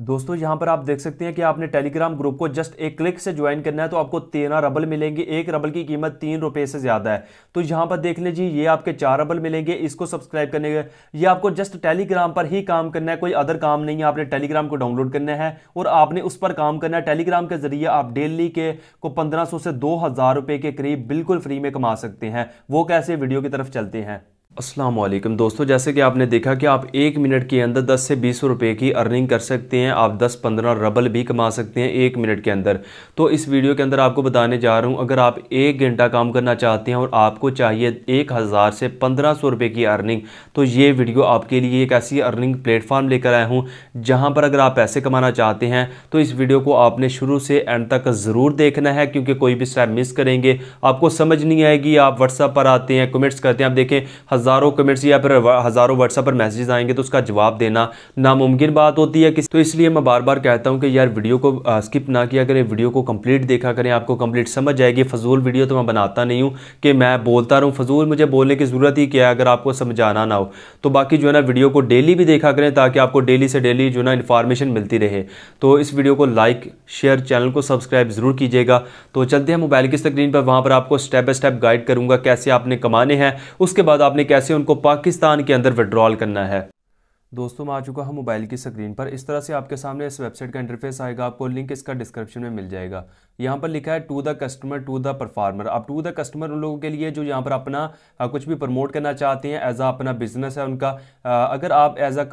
दोस्तों यहाँ पर आप देख सकते हैं कि आपने टेलीग्राम ग्रुप को जस्ट एक क्लिक से ज्वाइन करना है तो आपको तेरह रबल मिलेंगे एक रबल की कीमत तीन रुपये से ज़्यादा है तो यहाँ पर देख लीजिए ये आपके चार रबल मिलेंगे इसको सब्सक्राइब करने के ये आपको जस्ट टेलीग्राम पर ही काम करना है कोई अदर काम नहीं है आपने टेलीग्राम को डाउनलोड करना है और आपने उस पर काम करना है टेलीग्राम के जरिए आप डेली के को पंद्रह से दो के करीब बिल्कुल फ्री में कमा सकते हैं वो कैसे वीडियो की तरफ चलते हैं असलम दोस्तों जैसे कि आपने देखा कि आप एक मिनट के अंदर 10 से बीस रुपए की अर्निंग कर सकते हैं आप 10-15 रबल भी कमा सकते हैं एक मिनट के अंदर तो इस वीडियो के अंदर आपको बताने जा रहा हूं अगर आप एक घंटा काम करना चाहते हैं और आपको चाहिए एक हज़ार से पंद्रह सौ रुपये की अर्निंग तो ये वीडियो आपके लिए एक ऐसी अर्निंग प्लेटफॉर्म लेकर आया हूँ जहाँ पर अगर आप पैसे कमाना चाहते हैं तो इस वीडियो को आपने शुरू से एंड तक ज़रूर देखना है क्योंकि कोई भी स्टेप मिस करेंगे आपको समझ नहीं आएगी आप व्हाट्सअप पर आते हैं कमेंट्स करते हैं आप देखें हज़ारों कमेंट्स या फिर हज़ारों व्हाट्सएप पर मैसेज आएंगे तो उसका जवाब देना नामुमकिन बात होती है कि तो इसलिए मैं बार बार कहता हूँ कि यार वीडियो को स्किप ना किया करें वीडियो को कंप्लीट देखा करें आपको कंप्लीट समझ जाएगी फजूल वीडियो तो मैं बनाता नहीं हूँ कि मैं बोलता रहूँ फजूल मुझे बोलने की ज़रूरत ही क्या है अगर आपको समझाना ना हो तो बाकी जो है ना वीडियो को डेली भी देखा करें ताकि आपको डेली से डेली जो ना इन्फॉर्मेशन मिलती रहे तो इस वीडियो को लाइक शेयर चैनल को सब्सक्राइब ज़रूर कीजिएगा तो चलते हैं मोबाइल की स्क्रीन पर वहाँ पर आपको स्टेप बाय स्टेप गाइड करूँगा कैसे आपने कमाने हैं उसके बाद आपने कैसे उनको पाकिस्तान के अंदर विड्रॉल करना है दोस्तों मैं आ चुका हूँ मोबाइल की स्क्रीन पर इस तरह से आपके सामने इस वेबसाइट का इंटरफेस आएगा आपको लिंक इसका डिस्क्रिप्शन में मिल जाएगा यहाँ पर लिखा है to the customer to the performer अब टू द कस्टमर उन लोगों के लिए जो यहाँ पर अपना आ, कुछ भी प्रमोट करना चाहते हैं एज अ अपना बिजनेस है उनका आ, अगर आप एज अ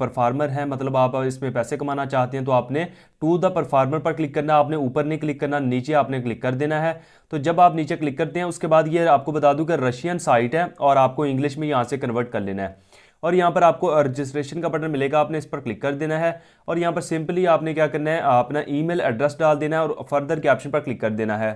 परफार्मर हैं मतलब आप इसमें पैसे कमाना चाहते हैं तो आपने टू द परफार्मर पर क्लिक करना आपने ऊपर नहीं क्लिक करना नीचे आपने क्लिक कर देना है तो जब आप नीचे क्लिक करते हैं उसके बाद ये आपको बता दूँ कि रशियन साइट है और आपको इंग्लिश में यहाँ से कन्वर्ट कर लेना है और यहाँ पर आपको रजिस्ट्रेशन का बटन मिलेगा आपने इस पर क्लिक कर देना है और यहाँ पर सिंपली आपने क्या करना है अपना ईमेल एड्रेस डाल देना है और फर्दर के ऑप्शन पर क्लिक कर देना है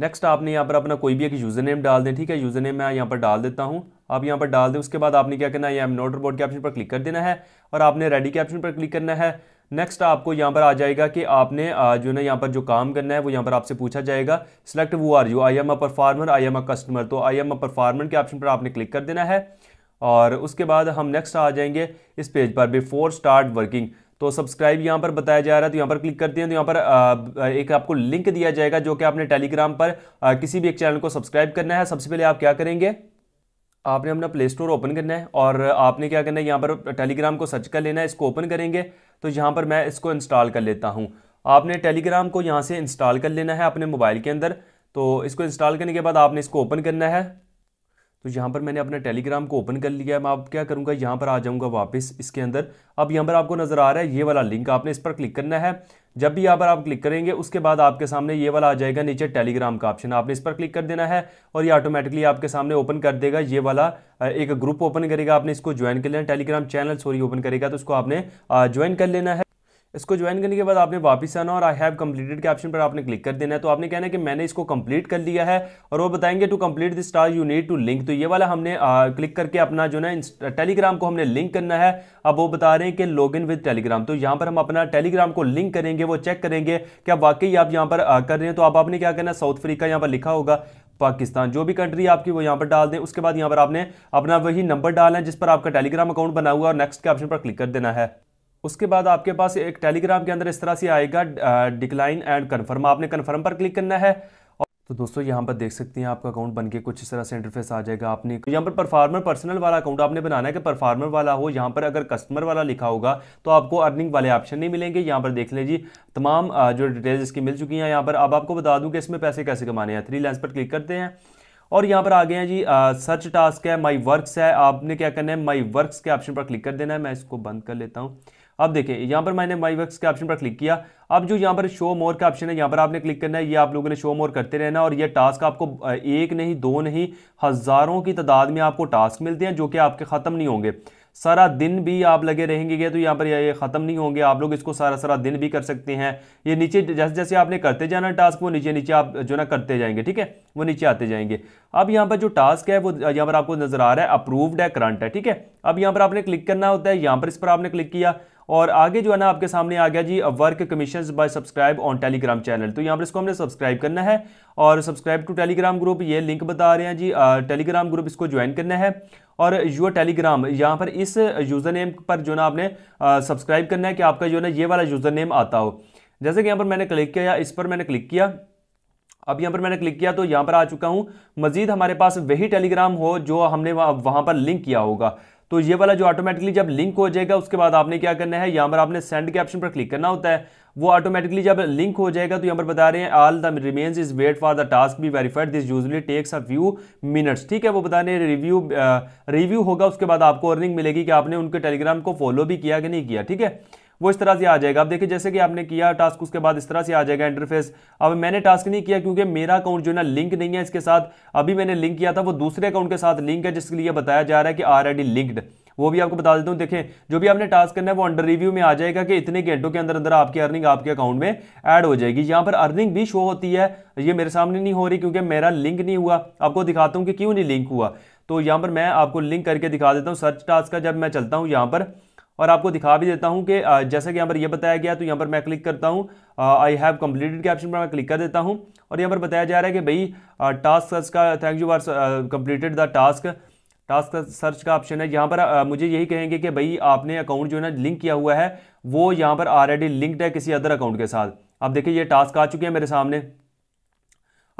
नेक्स्ट आपने यहाँ पर अपना कोई भी एक यूज़र नेम डाल दें ठीक है यूज़र नेम मैं यहाँ पर डाल देता हूँ आप यहाँ पर डाल दें उसके बाद आपने क्या करना है यहाँ नोट रिपोर्ट के ऑप्शन पर क्लिक कर देना है और आपने रेडी के ऑप्शन पर क्लिक करना है नेक्स्ट आपको यहाँ पर आ जाएगा कि आपने जो ना यहाँ पर जो काम करना है वो यहाँ पर आपसे पूछा जाएगा सिलेक्ट वो are you I am a performer I am a customer तो आई एम अ परफार्मर के ऑप्शन पर आपने क्लिक कर देना है और उसके बाद हम नेक्स्ट आ जाएंगे इस पेज पर बिफोर स्टार्ट वर्किंग तो सब्सक्राइब यहाँ पर बताया जा रहा है तो यहाँ पर क्लिक करते हैं तो यहाँ पर एक आपको लिंक दिया जाएगा जो कि आपने टेलीग्राम पर किसी भी एक चैनल को सब्सक्राइब करना है सबसे पहले आप क्या करेंगे आपने अपना प्ले स्टोर ओपन करना है और आपने क्या करना है यहाँ पर टेलीग्राम को सर्च कर लेना है इसको ओपन करेंगे तो यहाँ पर मैं इसको इंस्टॉल कर लेता हूँ आपने टेलीग्राम को यहाँ से इंस्टॉल कर लेना है अपने मोबाइल के अंदर तो इसको इंस्टॉल करने के बाद आपने इसको ओपन करना है तो यहाँ पर मैंने अपना टेलीग्राम को ओपन कर लिया है मैं आप क्या करूँगा यहाँ पर आ जाऊँगा वापस इसके अंदर अब यहाँ पर आपको नज़र आ रहा है ये वाला लिंक आपने इस पर क्लिक करना है जब भी यहाँ पर आप क्लिक करेंगे उसके बाद आपके सामने ये वाला आ जाएगा नीचे टेलीग्राम का ऑप्शन आपने इस पर क्लिक कर देना है और ये ऑटोमेटिकली आपके सामने ओपन कर देगा ये वाला एक ग्रुप ओपन करेगा आपने इसको ज्वाइन कर लेना टेलीग्राम चैनल सॉरी ओपन करेगा तो उसको आपने ज्वाइन कर लेना है इसको ज्वाइन करने के बाद आपने वापस आना और आई हैव कम्प्लीटेड के ऑप्शन पर आपने क्लिक कर देना है तो आपने कहना है कि मैंने इसको कंप्लीट कर लिया है और वो बताएंगे to complete this task you need to link तो ये वाला हमने आ, क्लिक करके अपना जो ना टेलीग्राम को हमने लिंक करना है अब वो बता रहे हैं कि लॉग इन विद टेलीग्राम तो यहाँ पर हम अपना टेलीग्राम को लिंक करेंगे वो चेक करेंगे क्या वाकई आप यहाँ पर आ, कर रहे हैं तो आप आपने क्या करना साउथ अफ्रीका यहाँ पर लिखा होगा पाकिस्तान जो भी कंट्री आपकी वो यहाँ पर डाल दें उसके बाद यहाँ पर आपने अपना वही नंबर डालना है जिस पर आपका टेलीग्राम अकाउंट बना हुआ और नेक्स्ट के ऑप्शन पर क्लिक कर देना है उसके बाद आपके पास एक टेलीग्राम के अंदर इस तरह से आएगा डिक्लाइन एंड कन्फर्म आपने कन्फर्म पर क्लिक करना है तो दोस्तों यहाँ पर देख सकते हैं आपका अकाउंट बनके कुछ इस तरह से इंटरफेस आ जाएगा आपने यहाँ पर परफार्मर पर्सनल वाला अकाउंट आपने बनाना है कि परफार्मर वाला हो यहाँ पर अगर कस्टमर वाला लिखा होगा तो आपको अर्निंग वाले ऑप्शन नहीं मिलेंगे यहाँ पर देख लें जी तमाम जो डिटेल्स इसकी मिल चुकी हैं यहाँ पर अब आपको बता दूँ कि इसमें पैसे कैसे कमाने हैं थ्री लेंस पर क्लिक करते हैं और यहाँ पर आ गए हैं जी सर्च टास्क है माई वर्क्स है आपने क्या करना है माई वर्क्स के ऑप्शन पर क्लिक कर देना है मैं इसको बंद कर लेता हूँ अब देखें यहाँ पर मैंने माई वर्क्स के ऑप्शन पर क्लिक किया अब जो यहाँ पर शो मोर का ऑप्शन है यहाँ पर आपने क्लिक करना है ये आप लोगों ने शो मोर करते रहना और ये टास्क आपको एक नहीं दो नहीं हज़ारों की तादाद में आपको टास्क मिलते हैं जो कि आपके ख़त्म नहीं होंगे सारा दिन भी आप लगे रहेंगे तो यहाँ पर ये ख़त्म नहीं होंगे आप लोग इसको सारा सारा दिन भी कर सकते हैं ये नीचे जैसे जैसे आपने करते जाना टास्क वो नीचे नीचे आप जो ना करते जाएंगे ठीक है वो नीचे आते जाएंगे अब यहाँ पर जो टास्क है वो यहाँ पर आपको नज़र आ रहा है अप्रूव्ड है करंट है ठीक है अब यहाँ पर आपने क्लिक करना होता है यहाँ पर इस पर आपने क्लिक किया और आगे जो है ना आपके सामने आ गया जी work commission by subscribe on Telegram channel तो यहाँ पर इसको हमने सब्सक्राइब करना है और सब्सक्राइब टू टेलीग्राम ग्रुप ये लिंक बता रहे हैं जी टेलीग्राम ग्रुप इसको ज्वाइन करना है और यूर टेलीग्राम यहाँ पर इस यूज़र नेम पर जो ना आपने सब्सक्राइब करना है कि आपका जो है ना ये वाला यूज़र नेम आता हो जैसे कि यहाँ पर मैंने क्लिक किया इस पर मैंने क्लिक किया अब यहाँ पर मैंने क्लिक किया तो यहाँ पर आ चुका हूँ मजीद हमारे पास वही टेलीग्राम हो जो हमने वहाँ पर लिंक किया होगा तो ये वाला जो ऑटोमेटिकली जब लिंक हो जाएगा उसके बाद आपने क्या करना है यहाँ पर आपने सेंड के ऑप्शन पर क्लिक करना होता है वो ऑटोमेटिकली जब लिंक हो जाएगा तो यहाँ पर बता रहे हैं all the remains is wait for the task be verified this usually takes a few minutes ठीक है वो बता रहे हैं रिव्यू रिव्यू uh, होगा उसके बाद आपको अर्निंग मिलेगी कि आपने उनके टेलीग्राम को फॉलो भी किया कि नहीं किया ठीक है वो इस तरह से आ जाएगा अब देखिए जैसे कि आपने किया टास्क उसके बाद इस तरह से आ जाएगा इंटरफेस अब मैंने टास्क नहीं किया क्योंकि मेरा अकाउंट जो है ना लिंक नहीं है इसके साथ अभी मैंने लिंक किया था वो दूसरे अकाउंट के साथ लिंक है जिसके लिए बताया जा रहा है कि ऑलरेडी लिंक्ड वो भी आपको बता देता हूँ देखें जो भी आपने टास्क करना है वो अंडर रिव्यू में आ जाएगा कि इतने घंटों के अंदर अंदर आपकी अर्निंग आपके अकाउंट में ऐड हो जाएगी यहाँ पर अर्निंग भी शो होती है ये मेरे सामने नहीं हो रही क्योंकि मेरा लिंक नहीं हुआ आपको दिखाता हूँ कि क्यों नहीं लिंक हुआ तो यहाँ पर मैं आपको लिंक करके दिखा देता हूँ सर्च टास्क का जब मैं चलता हूँ यहाँ पर और आपको दिखा भी देता हूँ कि जैसा कि यहाँ पर यह बताया गया तो यहाँ पर मैं क्लिक करता हूँ आई हैव कम्प्लीटेड के ऑप्शन पर मैं क्लिक कर देता हूँ और यहाँ पर बताया जा रहा है कि भाई टास्क सर्च का thank you are completed the task task search का ऑप्शन है यहाँ पर आ, मुझे यही कहेंगे कि भाई आपने अकाउंट जो है ना लिंक किया हुआ है वो यहाँ पर ऑलरेडी लिंक्ड है किसी अदर अकाउंट के साथ अब देखिए ये टास्क आ चुके हैं मेरे सामने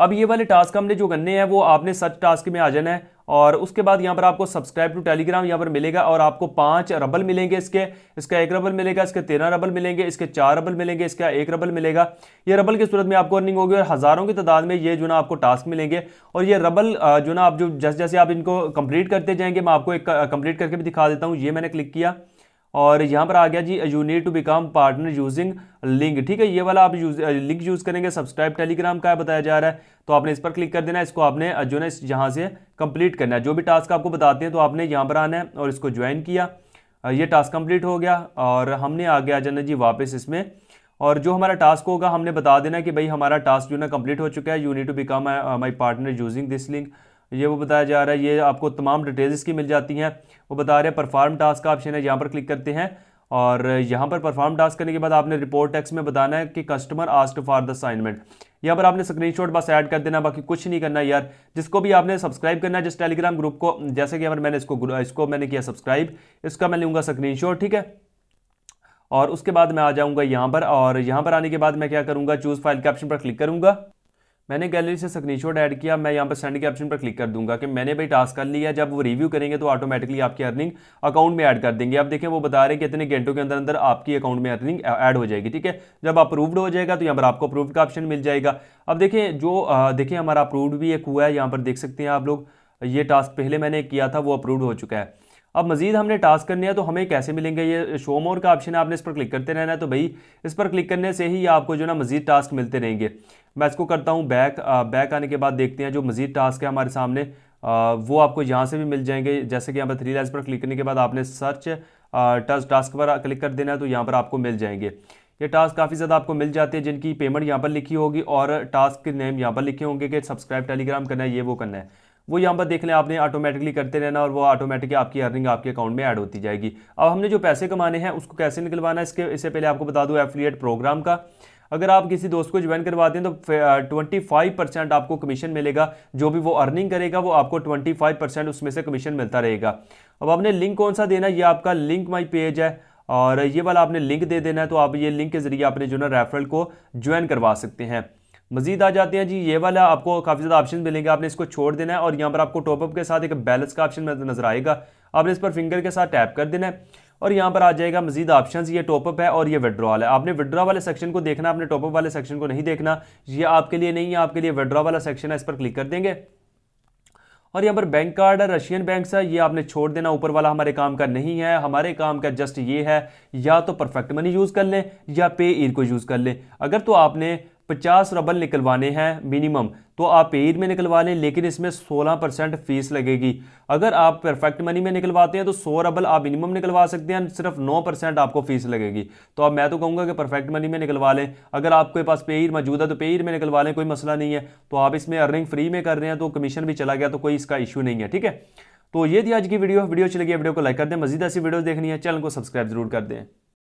अब ये वाले टास्क हमने जो करने हैं वो आपने सर्च टास्क में आ जाना है और उसके बाद यहाँ पर आपको सब्सक्राइब टू टेलीग्राम यहाँ पर मिलेगा और आपको पांच रबल मिलेंगे इसके इसका एक रबल मिलेगा इसके तेरह रबल मिलेंगे इसके चार रबल मिलेंगे इसका एक रबल मिलेगा ये रबल की सूरत में आपको अर्निंग होगी और हज़ारों की तादाद में ये जो ना आपको टास्क मिलेंगे और ये रबल जो ना आप जो जैसे जैसे आप इनको कंप्लीट करते जाएंगे मैं आपको एक कंप्लीट करके भी दिखा देता हूँ ये मैंने क्लिक किया और यहाँ पर आ गया जी you need to become partner using link ठीक है ये वाला आप यूज लिंक यूज़ करेंगे सब्सक्राइब टेलीग्राम का बताया जा रहा है तो आपने इस पर क्लिक कर देना इसको आपने uh, जो ना यहाँ से कंप्लीट करना है जो भी टास्क आपको बताते हैं तो आपने यहाँ पर आना है और इसको ज्वाइन किया uh, ये टास्क कंप्लीट हो गया और हमने आगे आ जाना जी वापस इसमें और जो हमारा टास्क होगा हमने बता देना कि भाई हमारा टास्क जो ना कंप्लीट हो चुका है you need to become my partner using this link ये वो बताया जा रहा है ये आपको तमाम डिटेल्स की मिल जाती हैं वो बता रहे हैं परफार्म टास्क का ऑप्शन है यहाँ पर क्लिक करते हैं और यहाँ पर परफॉर्म टास्क करने के बाद आपने रिपोर्ट टैक्स में बताना है कि customer asked for the assignment यहाँ पर आपने स्क्रीनशॉट बस ऐड कर देना बाकी कुछ नहीं करना यार जिसको भी आपने सब्सक्राइब करना है जिस टेलीग्राम ग्रुप को जैसे कि अगर मैंने इसको इसको मैंने किया सब्सक्राइब इसका मैं लूँगा शॉट ठीक है और उसके बाद मैं आ जाऊँगा यहाँ पर और यहाँ पर आने के बाद मैं क्या करूँगा चूज़ फाइल के ऑप्शन पर क्लिक करूँगा मैंने गैलरी से स्क्रीनशॉट ऐड किया मैं यहाँ पर सेंड के ऑप्शन पर क्लिक कर दूंगा कि मैंने भाई टास्क कर लिया जब वो रिव्यू करेंगे तो ऑटोमेटिकली आपकी अर्निंग अकाउंट में ऐड कर देंगे अब देखें वो बता रहे हैं कि इतने घंटों के अंदर अंदर आपकी अकाउंट में अर्निंग ऐड हो जाएगी ठीक है जब अप्रूव्ड हो जाएगा तो यहाँ पर आपको अप्रूव का ऑप्शन मिल जाएगा अब देखें जो देखें हमारा अप्रूव्ड भी एक हुआ है यहाँ पर देख सकते हैं आप लोग ये टास्क पहले मैंने किया था वो अप्रूव हो चुका है अब मजीद हमने टास्क करने हैं तो हमें कैसे मिलेंगे ये शो मोर का ऑप्शन है आपने इस पर क्लिक करते रहना है तो भाई इस पर क्लिक करने से ही आपको जो ना मजीद टास्क मिलते रहेंगे मैं इसको करता हूँ बैक आ, बैक आने के बाद देखते हैं जो मजीद टास्क है हमारे सामने आ, वो आपको यहाँ से भी मिल जाएंगे जैसे कि यहाँ पर थ्री लाइन पर क्लिक करने के बाद आपने सर्च टास्क टास्क पर क्लिक कर देना है तो यहाँ पर आपको मिल जाएंगे ये टास्क काफ़ी ज़्यादा आपको मिल जाते हैं जिनकी पेमेंट यहाँ पर लिखी होगी और टास्क के नेम यहाँ पर लिखे होंगे कि सब्सक्राइब टेलीग्राम करना है ये वो करना है वो यहाँ पर देख लें आपने ऑटोमेटिकली करते रहना और वो ऑटोमेटिकली आपकी अर्निंग आपके अकाउंट में ऐड होती जाएगी अब हमने जो पैसे कमाने हैं उसको कैसे निकलवाना है इसके इससे पहले आपको बता दूँ एफिलिएट प्रोग्राम का अगर आप किसी दोस्त को ज्वाइन करवाते हैं तो 25 परसेंट आपको कमीशन मिलेगा जो भी वो अर्निंग करेगा वो आपको 25 परसेंट उसमें से कमीशन मिलता रहेगा अब आपने लिंक कौन सा देना ये आपका लिंक माई पेज है और ये वाला आपने लिंक दे देना है तो आप ये लिंक के जरिए आपने जो ना रेफरल को ज्वाइन करवा सकते हैं मजीद आ जाते हैं जी ये वाला आपको काफ़ी ज़्यादा ऑप्शन मिलेंगे आपने इसको छोड़ देना है और यहाँ पर आपको टॉपअप के साथ एक बैलेंस का ऑप्शन नज़र आएगा आपने इस पर फिंगर के साथ टैप कर देना है और यहाँ पर आ जाएगा मजीद ऑप्शन ये टॉपअप है और ये विड्रॉल है आपने विड्रॉ वाले सेक्शन को देखना आपने टॉपअप वाले सेक्शन को नहीं देखना ये आपके लिए नहीं है आपके लिए विड्रॉ वाला सेक्शन है इस पर क्लिक कर देंगे और यहाँ पर बैंक कार्ड है रशियन बैंक है ये आपने छोड़ देना ऊपर वाला हमारे काम का नहीं है हमारे काम का जस्ट ये है या तो परफेक्ट मनी यूज़ कर लें या पे ईर को यूज़ कर लें अगर तो आपने पचास रबल निकलवाने हैं मिनिमम तो आप पेड में निकलवा लें लेकिन इसमें सोलह परसेंट फीस लगेगी अगर आप परफेक्ट मनी में निकलवाते हैं तो सौ रबल आप मिनिमम निकलवा सकते हैं सिर्फ नौ परसेंट आपको फीस लगेगी तो अब मैं तो कहूँगा कि परफेक्ट मनी में निकलवा लें अगर आपके पास पेड मौजूद है तो पेड में निकलवा लें कोई मसला नहीं है तो आप इसमें अर्निंग फ्री में कर रहे हैं तो कमीशन भी चला गया तो कोई इसका इशू नहीं है ठीक है तो ये थी आज की वीडियो वीडियो अच्छी लगी वीडियो को लाइक कर दें मजीद ऐसी वीडियो देखनी है चैनल को सब्सक्राइब जरूर कर दें